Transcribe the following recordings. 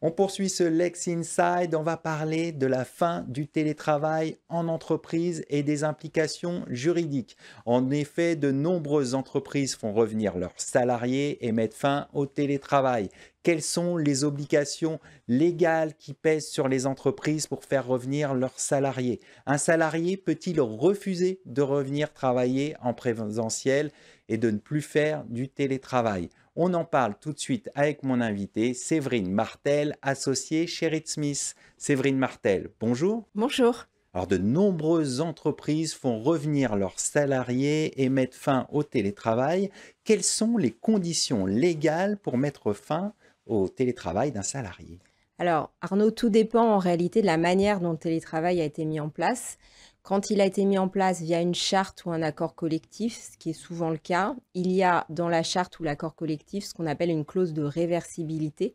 On poursuit ce Lex Inside, on va parler de la fin du télétravail en entreprise et des implications juridiques. En effet, de nombreuses entreprises font revenir leurs salariés et mettent fin au télétravail. Quelles sont les obligations légales qui pèsent sur les entreprises pour faire revenir leurs salariés Un salarié peut-il refuser de revenir travailler en présentiel et de ne plus faire du télétravail on en parle tout de suite avec mon invité, Séverine Martel, associée chez Smith. Séverine Martel, bonjour. Bonjour. Alors, de nombreuses entreprises font revenir leurs salariés et mettent fin au télétravail. Quelles sont les conditions légales pour mettre fin au télétravail d'un salarié Alors, Arnaud, tout dépend en réalité de la manière dont le télétravail a été mis en place. Quand il a été mis en place via une charte ou un accord collectif, ce qui est souvent le cas, il y a dans la charte ou l'accord collectif ce qu'on appelle une clause de réversibilité,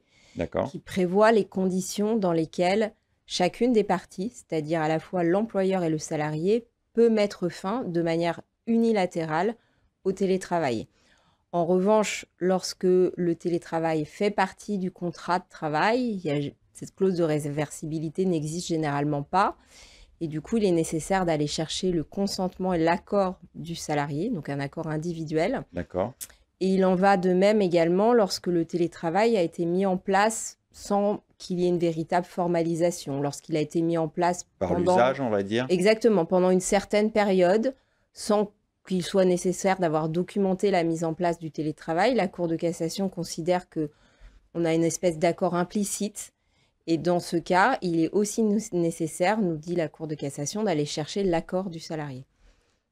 qui prévoit les conditions dans lesquelles chacune des parties, c'est-à-dire à la fois l'employeur et le salarié, peut mettre fin de manière unilatérale au télétravail. En revanche, lorsque le télétravail fait partie du contrat de travail, cette clause de réversibilité n'existe généralement pas. Et du coup, il est nécessaire d'aller chercher le consentement et l'accord du salarié, donc un accord individuel. D'accord. Et il en va de même également lorsque le télétravail a été mis en place sans qu'il y ait une véritable formalisation, lorsqu'il a été mis en place par l'usage, on va dire. Exactement, pendant une certaine période, sans qu'il soit nécessaire d'avoir documenté la mise en place du télétravail. La Cour de cassation considère que on a une espèce d'accord implicite et dans ce cas, il est aussi nécessaire, nous dit la Cour de cassation, d'aller chercher l'accord du salarié.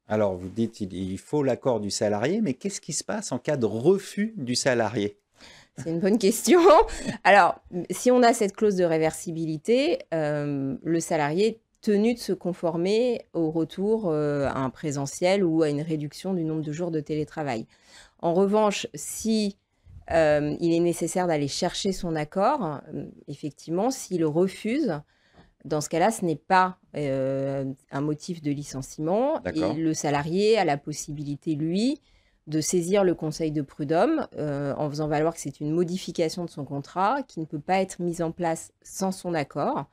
Alors, vous dites il faut l'accord du salarié, mais qu'est-ce qui se passe en cas de refus du salarié C'est une bonne question. Alors, si on a cette clause de réversibilité, euh, le salarié est tenu de se conformer au retour euh, à un présentiel ou à une réduction du nombre de jours de télétravail. En revanche, si euh, il est nécessaire d'aller chercher son accord. Euh, effectivement, s'il refuse, dans ce cas-là, ce n'est pas euh, un motif de licenciement. Et le salarié a la possibilité, lui, de saisir le conseil de prud'homme en faisant valoir que c'est une modification de son contrat qui ne peut pas être mise en place sans son accord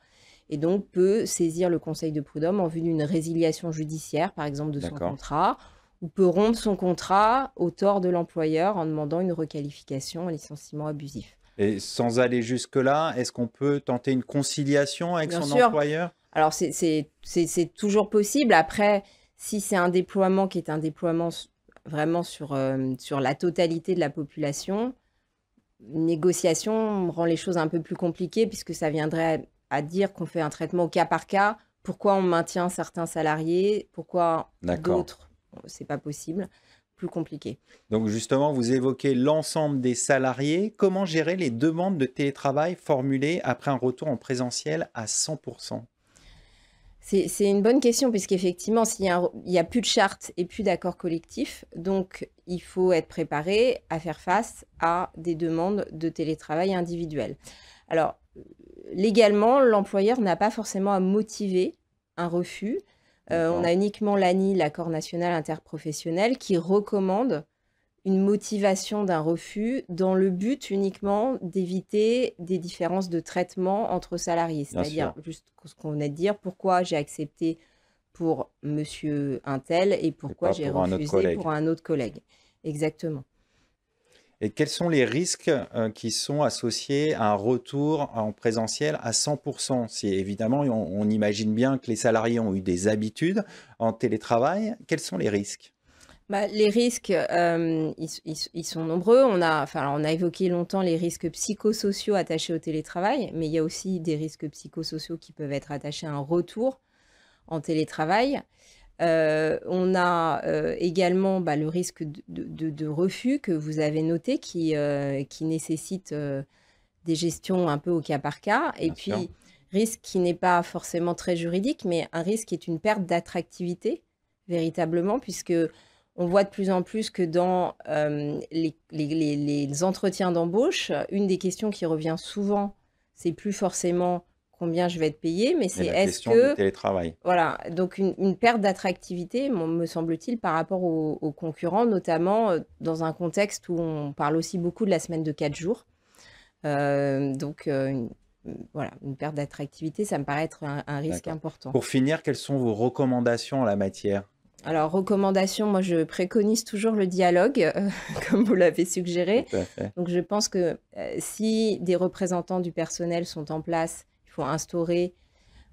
et donc peut saisir le conseil de prud'homme en vue d'une résiliation judiciaire, par exemple, de son contrat ou peut rompre son contrat au tort de l'employeur en demandant une requalification en licenciement abusif. Et sans aller jusque-là, est-ce qu'on peut tenter une conciliation avec Bien son sûr. employeur Alors, c'est toujours possible. Après, si c'est un déploiement qui est un déploiement vraiment sur, euh, sur la totalité de la population, une négociation rend les choses un peu plus compliquées puisque ça viendrait à, à dire qu'on fait un traitement au cas par cas. Pourquoi on maintient certains salariés Pourquoi d'autres c'est pas possible, plus compliqué. Donc justement, vous évoquez l'ensemble des salariés. Comment gérer les demandes de télétravail formulées après un retour en présentiel à 100% c'est une bonne question, puisqu'effectivement, s'il n'y a, plus de chartes et plus d'accords collectifs. donc il faut être préparé à faire face à des demandes de télétravail individuelles. Alors, légalement, l'employeur n'a pas forcément à motiver un refus, euh, on a uniquement l'ANI, l'accord national interprofessionnel, qui recommande une motivation d'un refus dans le but uniquement d'éviter des différences de traitement entre salariés. C'est-à-dire juste ce qu'on venait de dire, pourquoi j'ai accepté pour monsieur un tel et pourquoi j'ai refusé pour un autre collègue. Exactement. Et quels sont les risques euh, qui sont associés à un retour en présentiel à 100% Si évidemment, on, imagine bien que les salariés ont eu des habitudes en télétravail, quels sont les risques bah, les risques, euh, ils, sont nombreux. On a, on a évoqué longtemps les risques psychosociaux attachés au télétravail, mais il y a aussi des risques psychosociaux qui peuvent être attachés à un retour en télétravail. Euh, on a euh, également bah, le risque de, refus que vous avez noté qui, euh, nécessite des gestions un peu au cas par cas. Et puis, risque qui n'est pas forcément très juridique, mais un risque qui est une perte d'attractivité, véritablement, puisque on voit de plus en plus que dans les entretiens d'embauche, une des questions qui revient souvent, c'est plus forcément combien je vais être payé, mais c'est est-ce que... télétravail. Voilà, donc une, perte d'attractivité, me semble-t-il, par rapport aux, concurrents, notamment euh, dans un contexte où on parle aussi beaucoup de la semaine de 4 jours. Euh, donc euh, voilà, une perte d'attractivité, ça me paraît être un, risque important. Pour finir, quelles sont vos recommandations en la matière alors, recommandations, moi je préconise toujours le dialogue, comme vous l'avez suggéré. Donc, je pense que si des représentants du personnel sont en place instaurer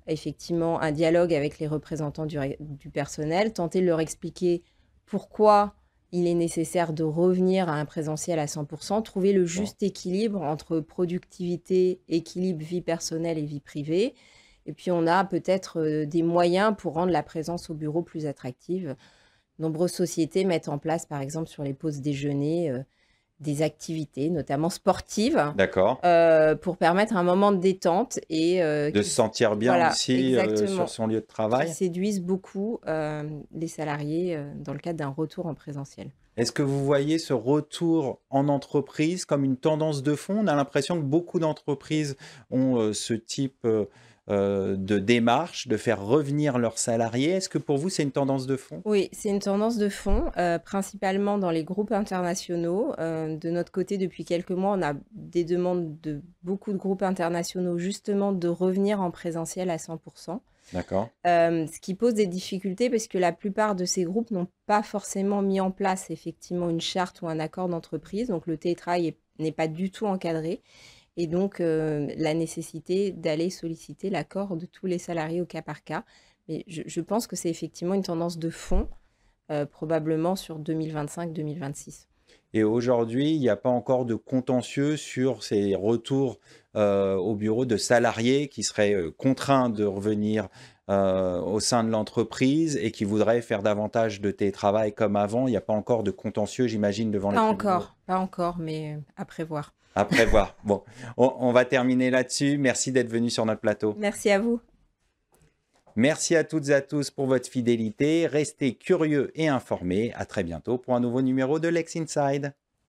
effectivement un dialogue avec les représentants du, personnel, tenter de leur expliquer pourquoi il est nécessaire de revenir à un présentiel à 100%, trouver le juste équilibre entre productivité, équilibre vie personnelle et vie privée. Et puis on a peut-être euh, des moyens pour rendre la présence au bureau plus attractive. Nombreuses sociétés mettent en place, par exemple, sur les pauses déjeuner, euh, des activités, notamment sportives. Euh, pour permettre un moment de détente et euh, de se sentir bien aussi euh, sur son lieu de travail. séduisent beaucoup les salariés dans le cadre d'un retour en présentiel. Est-ce que vous voyez ce retour en entreprise comme une tendance de fond On a l'impression que beaucoup d'entreprises ont ce type euh, de démarche, de faire revenir leurs salariés. Est-ce que pour vous, c'est une tendance de fond Oui, c'est une tendance de fond, euh, principalement dans les groupes internationaux. Euh, de notre côté, depuis quelques mois, on a des demandes de beaucoup de groupes internationaux, justement, de revenir en présentiel à 100%. D'accord. ce qui pose des difficultés parce que la plupart de ces groupes n'ont pas forcément mis en place effectivement une charte ou un accord d'entreprise. Donc le télétravail n'est pas du tout encadré et donc euh, la nécessité d'aller solliciter l'accord de tous les salariés au cas par cas. Mais je, pense que c'est effectivement une tendance de fond, euh, probablement sur 2025-2026. Et aujourd'hui, il n'y a pas encore de contentieux sur ces retours euh, au bureau de salariés qui seraient euh, contraints de revenir euh, au sein de l'entreprise et qui voudraient faire davantage de télétravail comme avant. Il n'y a pas encore de contentieux, j'imagine, devant pas encore, Pas encore, mais à prévoir. À prévoir. bon, on va terminer là-dessus. Merci d'être venu sur notre plateau. Merci à vous. Merci à toutes et à tous pour votre fidélité. Restez curieux et informés. À très bientôt pour un nouveau numéro de Lex Inside.